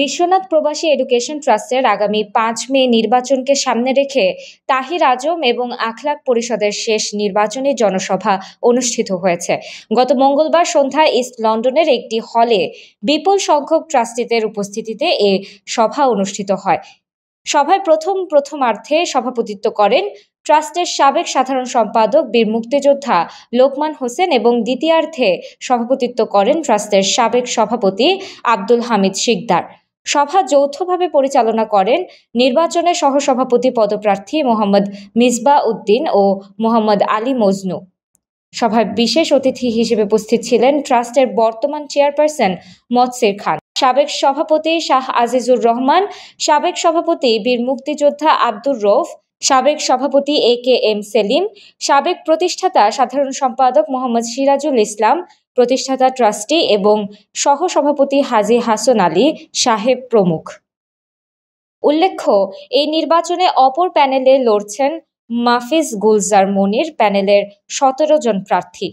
বিশ্বনাথ প্রবাসী এডুকেশন ট্রাস্টের আগামী পাঁচ মে নির্বাচনকে সামনে রেখে তাহির আজম এবং আখলাক পরিষদের শেষ নির্বাচনী জনসভা অনুষ্ঠিত হয়েছে গত মঙ্গলবার সন্ধ্যায় ইস্ট লন্ডনের একটি হলে বিপুল সংখ্যক ট্রাস্টিদের উপস্থিতিতে এ সভা অনুষ্ঠিত হয় সভায় প্রথম প্রথমার্থে সভাপতিত্ব করেন ট্রাস্টের সাবেক সাধারণ সম্পাদক বীর মুক্তিযোদ্ধা লোকমান হোসেন এবং দ্বিতীয়ার্থে সভাপতিত্ব করেন ট্রাস্টের সাবেক সভাপতি আব্দুল হামিদ শিকদার সভা যৌথভাবে পরিচালনা করেন নির্বাচনে সহসভাপতি পদপ্রার্থী মোহাম্মদ মিসবা উদ্দিন ও মোহাম্মদ আলী মজনু সভায় বিশেষ অতিথি হিসেবে উপস্থিত ছিলেন ট্রাস্টের বর্তমান চেয়ারপারসন মৎসির খান সাবেক সভাপতি শাহ আজিজুর রহমান সাবেক সভাপতি বীর মুক্তিযোদ্ধা আব্দুর রৌফ সাবেক সভাপতি এ কে এম সেলিম সাবেক প্রতিষ্ঠাতা সাধারণ সম্পাদক মোহাম্মদ সিরাজুল ইসলাম প্রতিষ্ঠাতা ট্রাস্টি এবং সহসভাপতি হাজি হাসন আলী সাহেব প্রমুখ উল্লেখ্য এই নির্বাচনে অপর প্যানেলে লড়ছেন মাফিজ গুলজার মনির প্যানেলের সতেরো জন প্রার্থী